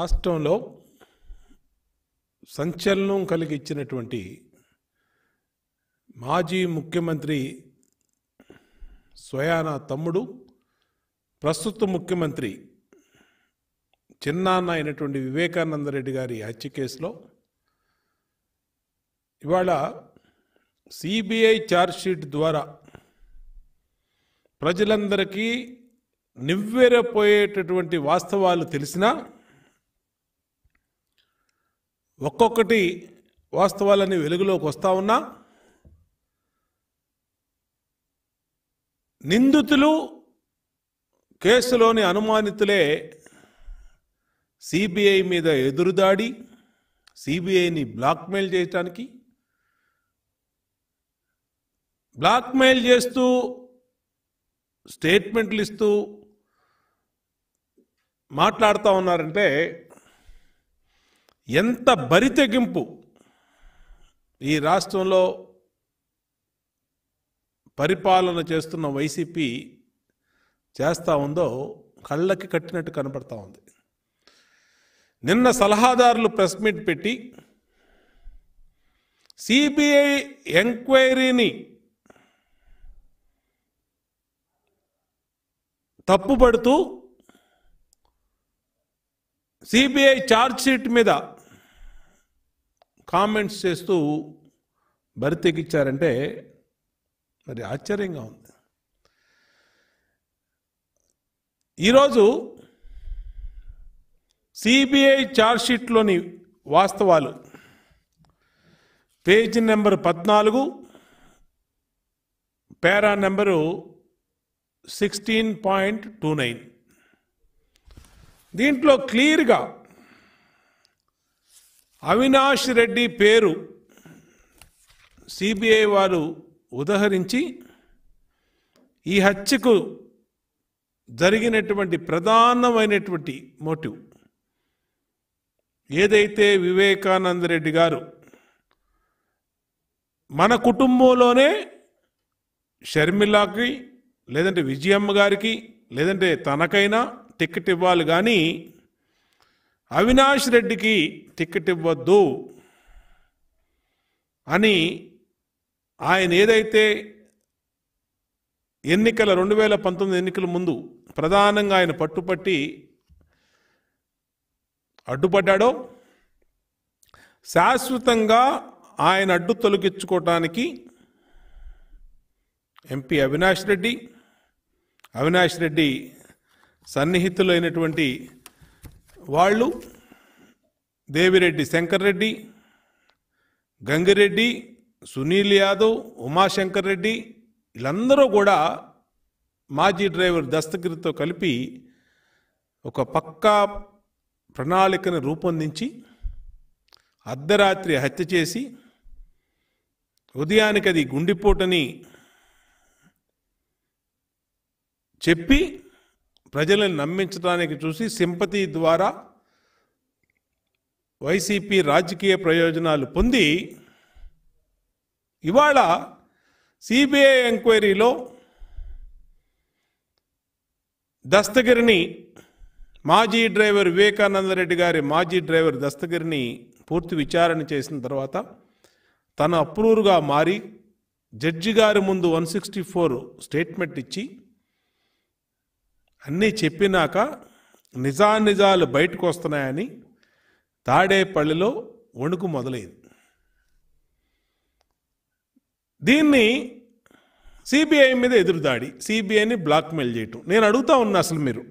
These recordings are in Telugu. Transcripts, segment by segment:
రాష్ట్రంలో సంచలనం కలిగించినటువంటి మాజీ ముఖ్యమంత్రి స్వయాన తమ్ముడు ప్రస్తుత ముఖ్యమంత్రి చిన్నాన్న అయినటువంటి వివేకానందరెడ్డి గారి హత్య కేసులో ఇవాళ సిబిఐ ఛార్జ్షీట్ ద్వారా ప్రజలందరికీ నివ్వెరపోయేటటువంటి వాస్తవాలు తెలిసినా ఒక్కొక్కటి వాస్తవాలన్నీ వెలుగులోకి వస్తూ ఉన్నా నిందితులు కేసులోని అనుమానితులే సిబిఐ మీద ఎదురుదాడి సిబిఐని బ్లాక్మెయిల్ చేయటానికి బ్లాక్మెయిల్ చేస్తూ స్టేట్మెంట్లు ఇస్తూ మాట్లాడుతూ ఉన్నారంటే ఎంత బరితెగింపు ఈ రాష్ట్రంలో పరిపాలన చేస్తున్న వైసీపీ చేస్తూ ఉందో కళ్ళకి కట్టినట్టు కనపడతా ఉంది నిన్న సలహాదారులు ప్రెస్ మీట్ పెట్టి సిబిఐ ఎంక్వైరీని తప్పుపడుతూ సిబిఐ ఛార్జ్ షీట్ మీద కామెంట్స్ చేస్తూ బరితెక్కిచ్చారంటే మరి ఆశ్చర్యంగా ఉంది ఈరోజు సిబిఐ ఛార్జ్షీట్లోని వాస్తవాలు పేజీ నెంబర్ పద్నాలుగు para number sixteen point two nine దీంట్లో క్లియర్గా అవినాష్ రెడ్డి పేరు సిబిఐ వారు ఉదహరించి ఈ హత్యకు జరిగినటువంటి ప్రధానమైనటువంటి మోటివ్ ఏదైతే వివేకానంద రెడ్డి గారు మన కుటుంబంలోనే షర్మిలాకి లేదంటే విజయమ్మ గారికి లేదంటే తనకైనా టిక్కెట్ ఇవ్వాలి కానీ అవినాష్ రెడ్డికి టికెట్ ఇవ్వద్దు అని ఆయన ఏదైతే ఎన్నికల రెండు వేల పంతొమ్మిది ఎన్నికల ముందు ప్రధానంగా ఆయన పట్టుపట్టి అడ్డుపడ్డాడో శాశ్వతంగా ఆయన అడ్డు తొలగించుకోవటానికి ఎంపీ అవినాష్ రెడ్డి అవినాష్ రెడ్డి సన్నిహితులైనటువంటి వాళ్ళు దేవిరెడ్డి శంకర్ రెడ్డి గంగిరెడ్డి సునీల్ యాదవ్ ఉమాశంకర్ రెడ్డి వీళ్ళందరూ కూడా మాజీ డ్రైవర్ దస్తగిరితో కలిపి ఒక పక్కా ప్రణాళికను రూపొందించి అర్ధరాత్రి హత్య చేసి ఉదయానికి అది గుండిపోటని చెప్పి ప్రజలను నమ్మించడానికి చూసి సింపతి ద్వారా వైసీపీ రాజకీయ ప్రయోజనాలు పొంది ఇవాళ సిబిఐ ఎంక్వైరీలో దస్తగిరిని మాజీ డ్రైవర్ వివేకానందరెడ్డి గారి మాజీ డ్రైవర్ దస్తగిరిని పూర్తి విచారణ చేసిన తర్వాత తన అప్రూవ్గా మారి జడ్జి గారి ముందు వన్ సిక్స్టీ ఫోర్ స్టేట్మెంట్ ఇచ్చి అన్నీ చెప్పినాక నిజానిజాలు బయటకు వస్తున్నాయని తాడేపల్లిలో వణుకు మొదలైంది దీన్ని సిబిఐ మీద ఎదురుదాడి సిబిఐని బ్లాక్మెయిల్ చేయటం నేను అడుగుతా ఉన్నా అసలు మీరు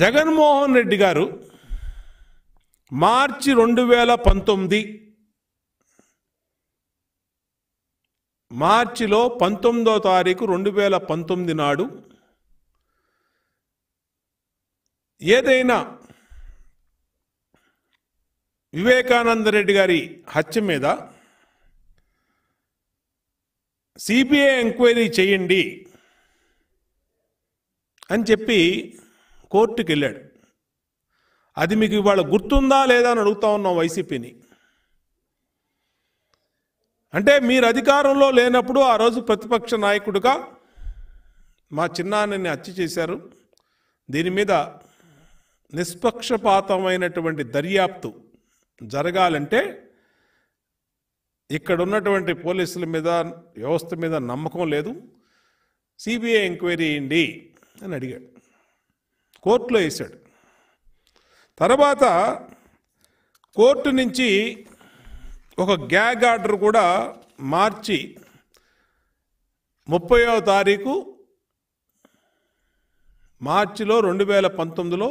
జగన్మోహన్ రెడ్డి గారు మార్చి రెండు వేల పంతొమ్మిది మార్చిలో పంతొమ్మిదో తారీఖు రెండు వేల పంతొమ్మిది నాడు ఏదైనా వివేకానంద రెడ్డి గారి హత్య మీద సిబిఐ ఎంక్వైరీ చేయండి అని చెప్పి కోర్టుకి వెళ్ళాడు అది మీకు ఇవాళ గుర్తుందా లేదా అని అడుగుతా ఉన్నాం వైసీపీని అంటే మీరు అధికారంలో లేనప్పుడు ఆ రోజు ప్రతిపక్ష నాయకుడుగా మా చిన్నాన్నని హత్య చేశారు దీని మీద నిష్పక్షపాతమైనటువంటి దర్యాప్తు జరగాలంటే ఇక్కడ ఉన్నటువంటి పోలీసుల మీద వ్యవస్థ మీద నమ్మకం లేదు సిబిఐ ఎంక్వైరీ చేయండి అని అడిగాడు కోర్టులో వేశాడు తర్వాత కోర్టు నుంచి ఒక గ్యాగ్ ఆర్డర్ కూడా మార్చి ముప్పయో తారీఖు మార్చిలో రెండు వేల పంతొమ్మిదిలో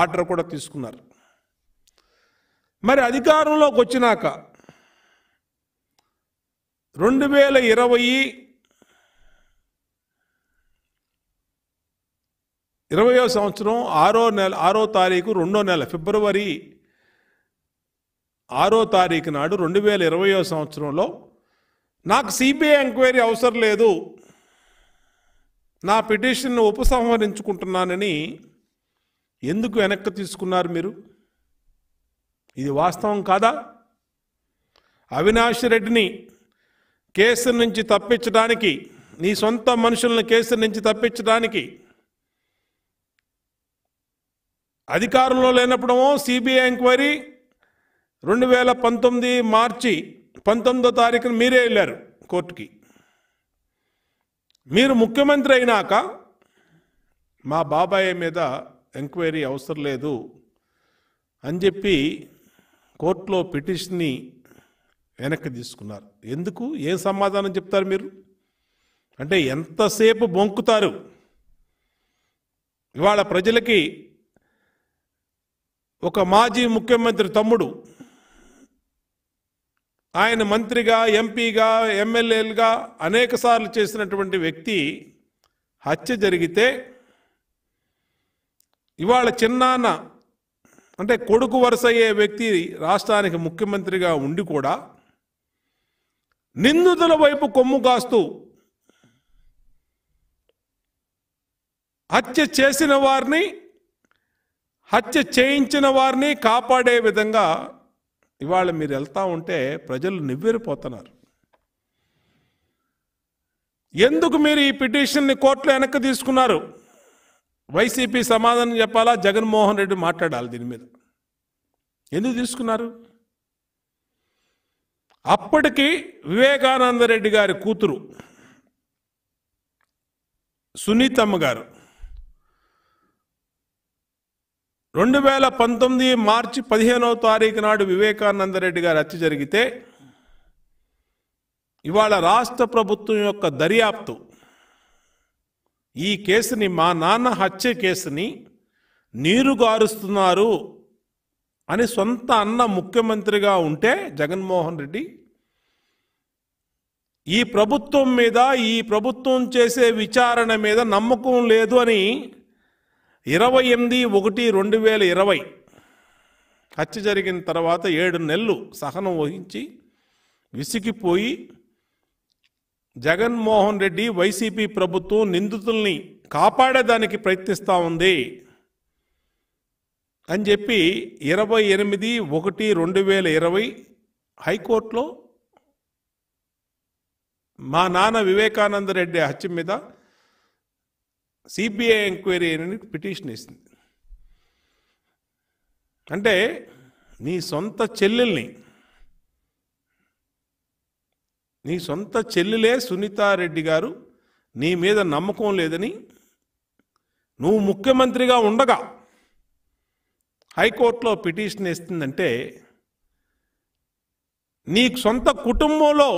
ఆర్డర్ కూడా తీసుకున్నారు మరి అధికారంలోకి వచ్చినాక రెండు వేల ఇరవై ఇరవయో సంవత్సరం ఆరో నెల ఆరో తారీఖు రెండో నెల ఫిబ్రవరి ఆరో తారీఖు నాడు రెండు వేల ఇరవయో సంవత్సరంలో నాకు సిబిఐ ఎంక్వైరీ అవసరం లేదు నా పిటిషన్ను ఉపసంహరించుకుంటున్నానని ఎందుకు వెనక్కి తీసుకున్నారు మీరు ఇది వాస్తవం కాదా అవినాష్ రెడ్డిని కేసు నుంచి తప్పించడానికి నీ సొంత మనుషులను కేసు నుంచి తప్పించడానికి అధికారంలో లేనప్పుడేమో సిబిఐ ఎంక్వైరీ రెండు వేల పంతొమ్మిది మార్చి పంతొమ్మిదో తారీఖున మీరే వెళ్ళారు కోర్టుకి మీరు ముఖ్యమంత్రి అయినాక మా బాబాయ్ మీద ఎంక్వైరీ అవసరం లేదు అని చెప్పి కోర్టులో పిటిషన్ని వెనక్కి తీసుకున్నారు ఎందుకు ఏం సమాధానం చెప్తారు మీరు అంటే ఎంతసేపు బొంకుతారు ఇవాళ ప్రజలకి ఒక మాజీ ముఖ్యమంత్రి తమ్ముడు ఆయన మంత్రిగా ఎంపీగా ఎమ్మెల్యేలుగా అనేక సార్లు చేసినటువంటి వ్యక్తి హత్య జరిగితే ఇవాళ చిన్నాన్న అంటే కొడుకు వరుస అయ్యే వ్యక్తి రాష్ట్రానికి ముఖ్యమంత్రిగా ఉండి కూడా నిందితుల వైపు కొమ్ము కాస్తూ హత్య చేసిన వారిని హత్య చేయించిన వారిని కాపాడే విధంగా ఇవాళ మీరు వెళ్తా ఉంటే ప్రజలు నివ్వెరిపోతున్నారు ఎందుకు మీరు ఈ పిటిషన్ని కోర్టులో వెనక్కి తీసుకున్నారు వైసీపీ సమాధానం చెప్పాలా జగన్మోహన్ రెడ్డి మాట్లాడాలి దీని మీద ఎందుకు తీసుకున్నారు అప్పటికి వివేకానంద రెడ్డి గారి కూతురు సునీతమ్మ గారు రెండు వేల పంతొమ్మిది మార్చి పదిహేనవ తారీఖు నాడు వివేకానందరెడ్డి గారు హత్య జరిగితే ఇవాళ రాష్ట్ర ప్రభుత్వం యొక్క దర్యాప్తు ఈ కేసుని మా నాన్న హత్య కేసుని నీరుగారుస్తున్నారు అని సొంత అన్న ముఖ్యమంత్రిగా ఉంటే జగన్మోహన్ రెడ్డి ఈ ప్రభుత్వం మీద ఈ ప్రభుత్వం చేసే విచారణ మీద నమ్మకం లేదు అని ఇరవై ఎనిమిది ఒకటి రెండు వేల ఇరవై హత్య జరిగిన తర్వాత ఏడు నెలలు సహనం వహించి విసిగిపోయి జగన్మోహన్ రెడ్డి వైసీపీ ప్రభుత్వం నిందితుల్ని కాపాడేదానికి ప్రయత్నిస్తూ ఉంది అని చెప్పి ఇరవై ఎనిమిది ఒకటి రెండు వేల ఇరవై హైకోర్టులో మా నాన్న వివేకానంద రెడ్డి హత్య మీద సిబిఐ ఎంక్వైరీ అని పిటిషన్ ఇస్తుంది అంటే నీ సొంత చెల్లెల్ని నీ సొంత చెల్లెలే సునీతారెడ్డి గారు నీ మీద నమ్మకం లేదని నువ్వు ముఖ్యమంత్రిగా ఉండగా హైకోర్టులో పిటిషన్ వేస్తుందంటే నీ సొంత కుటుంబంలో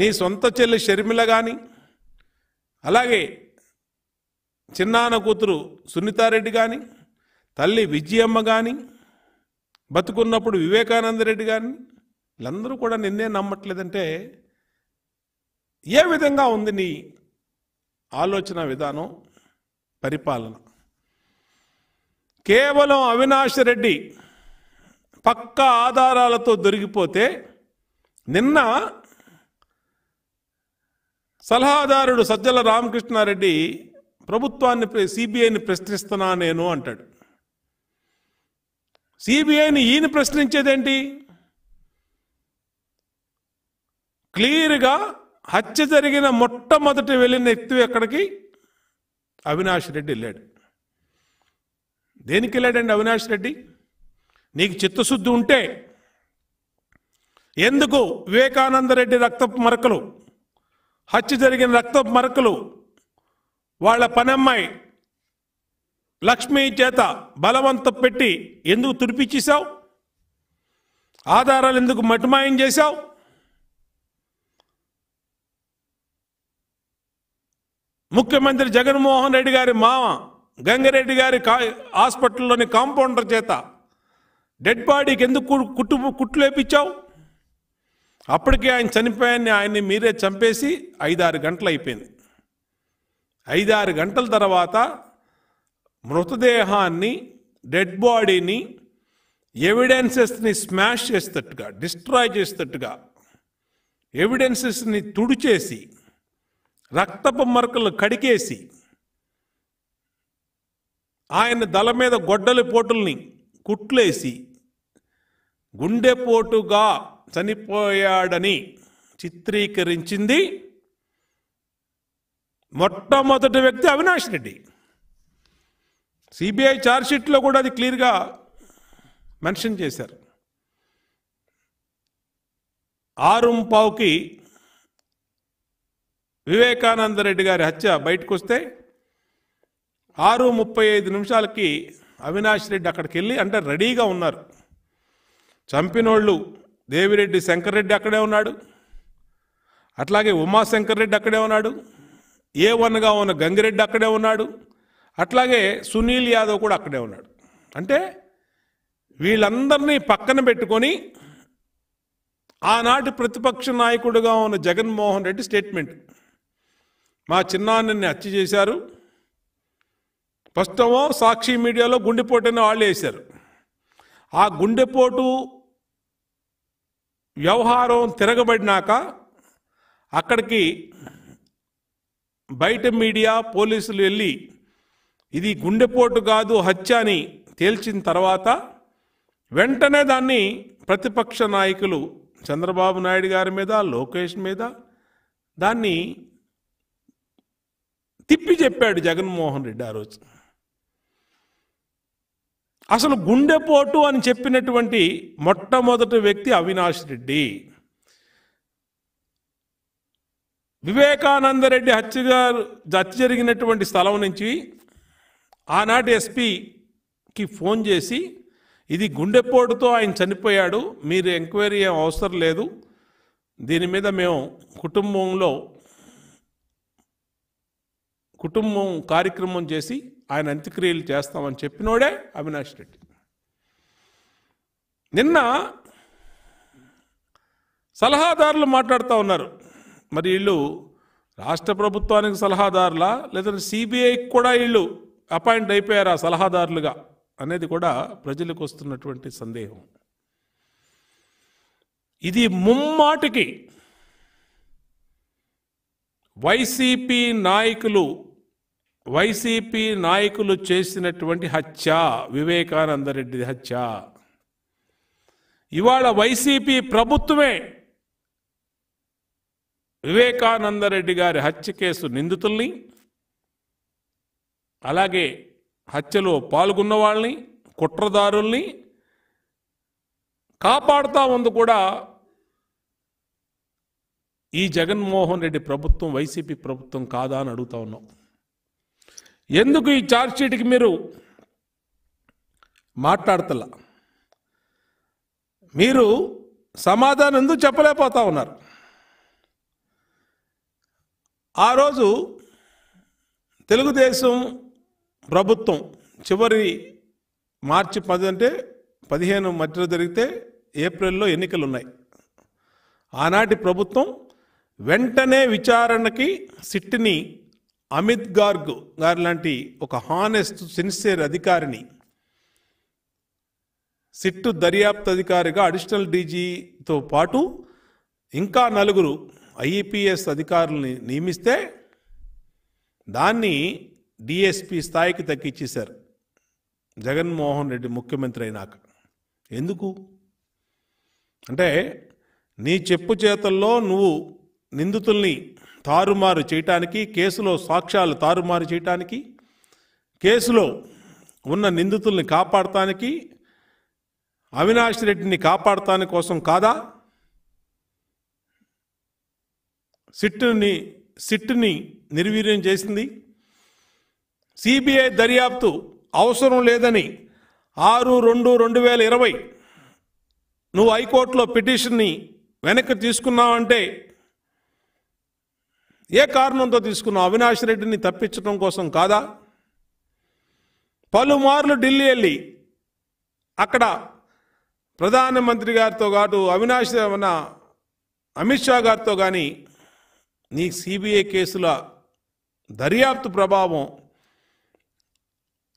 నీ సొంత చెల్లి షర్మిల కానీ అలాగే చిన్నాన్న కూతురు సునీతారెడ్డి కానీ తల్లి విజయమ్మ కానీ బతుకున్నప్పుడు వివేకానందరెడ్డి కానీ వీళ్ళందరూ కూడా నిన్నే నమ్మట్లేదంటే ఏ విధంగా ఉంది నీ ఆలోచన విధానం పరిపాలన కేవలం అవినాష్ రెడ్డి పక్క ఆధారాలతో దొరికిపోతే నిన్న సలహాదారుడు సజ్జల రామకృష్ణారెడ్డి ప్రభుత్వాన్ని సిబిఐని ప్రశ్నిస్తున్నా నేను అంటాడు సిబిఐని ఈయన ప్రశ్నించేదేంటి క్లియర్గా హత్య జరిగిన మొట్టమొదటి వెళ్ళిన వ్యక్తి ఎక్కడికి అవినాష్ రెడ్డి వెళ్ళాడు దేనికి వెళ్ళాడండి అవినాష్ రెడ్డి నీకు చిత్తశుద్ధి ఉంటే ఎందుకు వివేకానందరెడ్డి రక్త మరకలు హత్య జరిగిన రక్త మరకలు వాళ్ళ పనమ్మాయి లక్ష్మి చేత బలవంత పెట్టి ఎందుకు తుడిపించేశావు ఆధారాలు ఎందుకు మటుమాయం చేశావు ముఖ్యమంత్రి జగన్మోహన్ రెడ్డి గారి మామ గంగిరెడ్డి గారి కా హాస్పిటల్లోని కాంపౌండర్ చేత డెడ్ బాడీకి ఎందుకు కుట్టు కుట్లు వేపించావు అప్పటికే ఆయన చనిపోయాన్ని ఆయన్ని మీరే చంపేసి ఐదారు గంటలు అయిపోయింది ఐదారు గంటల తర్వాత మృతదేహాన్ని డెడ్ బాడీని ఎవిడెన్సెస్ని స్మాష్ చేసేటట్టుగా డిస్ట్రాయ్ చేసేటట్టుగా ఎవిడెన్సెస్ని తుడిచేసి రక్తపు మరకలు కడికేసి ఆయన దళ మీద గొడ్డలి పోటుల్ని కుట్లేసి గుండెపోటుగా చనిపోయాడని చిత్రీకరించింది మొట్టమొదటి వ్యక్తి అవినాష్ రెడ్డి సిబిఐ ఛార్జ్షీట్లో కూడా అది క్లియర్గా మెన్షన్ చేశారు ఆరుంపావుకి వివేకానంద రెడ్డి గారి హత్య బయటకు వస్తే ఆరు ముప్పై ఐదు నిమిషాలకి అవినాష్ రెడ్డి అక్కడికి వెళ్ళి అంటే రెడీగా ఉన్నారు చంపినోళ్ళు దేవిరెడ్డి శంకర్ రెడ్డి అక్కడే ఉన్నాడు అట్లాగే ఉమాశంకర్ రెడ్డి అక్కడే ఉన్నాడు ఏ వన్గా ఉన్న గంగిరెడ్డి అక్కడే ఉన్నాడు అట్లాగే సునీల్ యాదవ్ కూడా అక్కడే ఉన్నాడు అంటే వీళ్ళందరినీ పక్కన పెట్టుకొని ఆనాటి ప్రతిపక్ష నాయకుడుగా ఉన్న జగన్మోహన్ రెడ్డి స్టేట్మెంట్ మా చిన్నాన్నని హత్య చేశారు ఫస్టమో సాక్షి మీడియాలో గుండెపోటు అనే వాళ్ళు వేశారు ఆ గుండెపోటు వ్యవహారం తిరగబడినాక అక్కడికి బయట మీడియా పోలీసులు వెళ్ళి ఇది గుండెపోటు కాదు హత్య అని తేల్చిన తర్వాత వెంటనే దాన్ని ప్రతిపక్ష నాయకులు చంద్రబాబు నాయుడు గారి మీద లోకేష్ మీద దాన్ని తిప్పి చెప్పాడు జగన్మోహన్ రెడ్డి ఆ రోజు అసలు గుండెపోటు అని చెప్పినటువంటి మొట్టమొదటి వ్యక్తి అవినాష్ రెడ్డి వివేకానందరెడ్డి హత్య గారు హత్య జరిగినటువంటి స్థలం నుంచి ఆనాటి ఎస్పీకి ఫోన్ చేసి ఇది గుండెపోటుతో ఆయన చనిపోయాడు మీరు ఎంక్వైరీ అవసరం లేదు దీని మీద మేము కుటుంబంలో కుటుంబం కార్యక్రమం చేసి ఆయన అంత్యక్రియలు చేస్తామని చెప్పినోడే అవినాష్ రెడ్డి నిన్న సలహాదారులు మాట్లాడుతూ ఉన్నారు మరి వీళ్ళు రాష్ట్ర ప్రభుత్వానికి సలహాదారులా లేదంటే సిబిఐకి కూడా వీళ్ళు అపాయింట్ అయిపోయారా సలహాదారులుగా అనేది కూడా ప్రజలకు వస్తున్నటువంటి సందేహం ఇది ముమ్మాటికి వైసీపీ నాయకులు వైసీపీ నాయకులు చేసినటువంటి హత్య వివేకానందరెడ్డి హత్య ఇవాళ వైసీపీ ప్రభుత్వమే వివేకానందరెడ్డి గారి హత్య కేసు నిందితుల్ని అలాగే హత్యలో పాల్గొన్న వాళ్ళని కుట్రదారుల్ని కాపాడుతా ఉంది కూడా ఈ జగన్మోహన్ రెడ్డి ప్రభుత్వం వైసీపీ ప్రభుత్వం కాదా అని అడుగుతా ఉన్నాం ఎందుకు ఈ ఛార్జ్షీట్కి మీరు మాట్లాడతలా మీరు సమాధానం ఎందుకు చెప్పలేకపోతా ఉన్నారు ఆ రోజు తెలుగుదేశం ప్రభుత్వం చివరి మార్చి పది అంటే పదిహేను మధ్యలో జరిగితే ఏప్రిల్లో ఎన్నికలు ఉన్నాయి ఆనాటి ప్రభుత్వం వెంటనే విచారణకి సిట్టిని అమిత్ గార్గ్ గారు లాంటి ఒక హానెస్ట్ సిన్సియర్ అధికారిని సిట్టు దర్యాప్తు అధికారిగా అడిషనల్ డీజీతో పాటు ఇంకా నలుగురు ఐఈపిఎస్ అధికారుల్ని నియమిస్తే దాన్ని డిఎస్పి స్థాయికి తగ్గించేశారు జగన్మోహన్ రెడ్డి ముఖ్యమంత్రి అయినాక ఎందుకు అంటే నీ చెప్పు చేతల్లో నువ్వు నిందితుల్ని తారుమారు చేయటానికి కేసులో సాక్ష్యాలు తారుమారు చేయటానికి కేసులో ఉన్న నిందితుల్ని కాపాడటానికి అవినాష్ రెడ్డిని కాపాడటానికి కోసం కాదా సిట్టుని సిట్టుని నిర్వీర్యం చేసింది సిబిఐ దర్యాప్తు అవసరం లేదని ఆరు రెండు రెండు వేల ఇరవై నువ్వు హైకోర్టులో పిటిషన్ని వెనక్కి తీసుకున్నావంటే ఏ కారణంతో తీసుకున్నావు అవినాష్ రెడ్డిని తప్పించడం కోసం కాదా పలుమార్లు ఢిల్లీ వెళ్ళి అక్కడ ప్రధానమంత్రి గారితో పాటు అవినాష్ అమిత్ షా గారితో కానీ నీ సిబిఐ కేసుల దర్యాప్తు ప్రభావం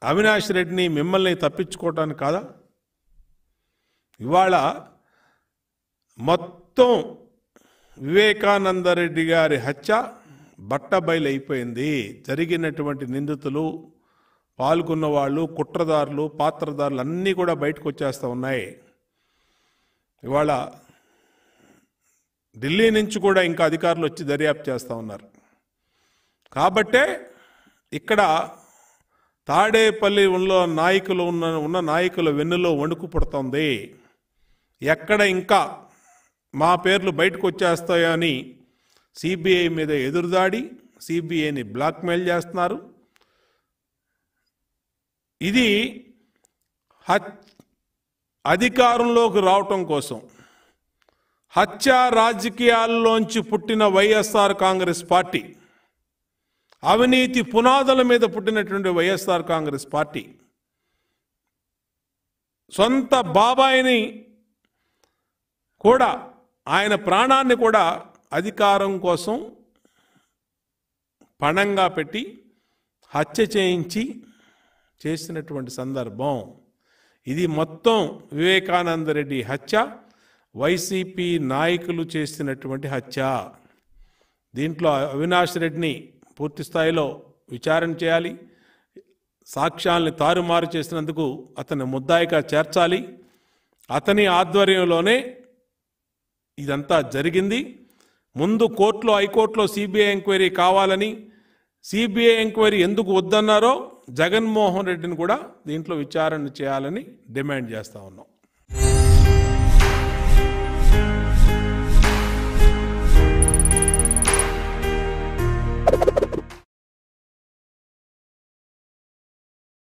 అవినాష్ రెడ్డిని మిమ్మల్ని తప్పించుకోవటానికి కాదా ఇవాళ మొత్తం వివేకానందరెడ్డి గారి హత్య బట్టబయలైపోయింది జరిగినటువంటి నిందితులు పాల్గొన్న వాళ్ళు కుట్రదారులు పాత్రదారులు అన్నీ కూడా బయటకు వచ్చేస్తూ ఉన్నాయి ఇవాళ ఢిల్లీ నుంచి కూడా ఇంకా అధికారులు వచ్చి దర్యాప్తు చేస్తూ ఉన్నారు కాబట్టే ఇక్కడ తాడేపల్లి ఉన్న నాయకులు ఉన్న ఉన్న నాయకుల వెన్నులో వణుకు పుడుతుంది ఎక్కడ ఇంకా మా పేర్లు బయటకు వచ్చేస్తాయో అని సిబిఐ మీద ఎదురుదాడి సిబిఐని బ్లాక్మెయిల్ చేస్తున్నారు ఇది అధికారంలోకి రావటం కోసం హత్య రాజకీయాల్లోంచి పుట్టిన వైఎస్ఆర్ కాంగ్రెస్ పార్టీ అవినీతి పునాదుల మీద పుట్టినటువంటి వైఎస్ఆర్ కాంగ్రెస్ పార్టీ సొంత బాబాయిని కూడా ఆయన ప్రాణాన్ని కూడా అధికారం కోసం పణంగా పెట్టి హత్య చేయించి చేసినటువంటి సందర్భం ఇది మొత్తం వివేకానంద రెడ్డి హత్య వైసీపీ నాయకులు చేసినటువంటి హత్య దీంట్లో అవినాష్ రెడ్డిని పూర్తి స్థాయిలో విచారణ చేయాలి సాక్ష్యాల్ని తారుమారు చేసినందుకు అతని ముద్దాయిగా చేర్చాలి అతని ఆధ్వర్యంలోనే ఇదంతా జరిగింది ముందు కోర్టులో హైకోర్టులో సిబిఐ ఎంక్వైరీ కావాలని సిబిఐ ఎంక్వైరీ ఎందుకు వద్దన్నారో జగన్మోహన్ రెడ్డిని కూడా దీంట్లో విచారణ చేయాలని డిమాండ్ చేస్తూ ఉన్నాం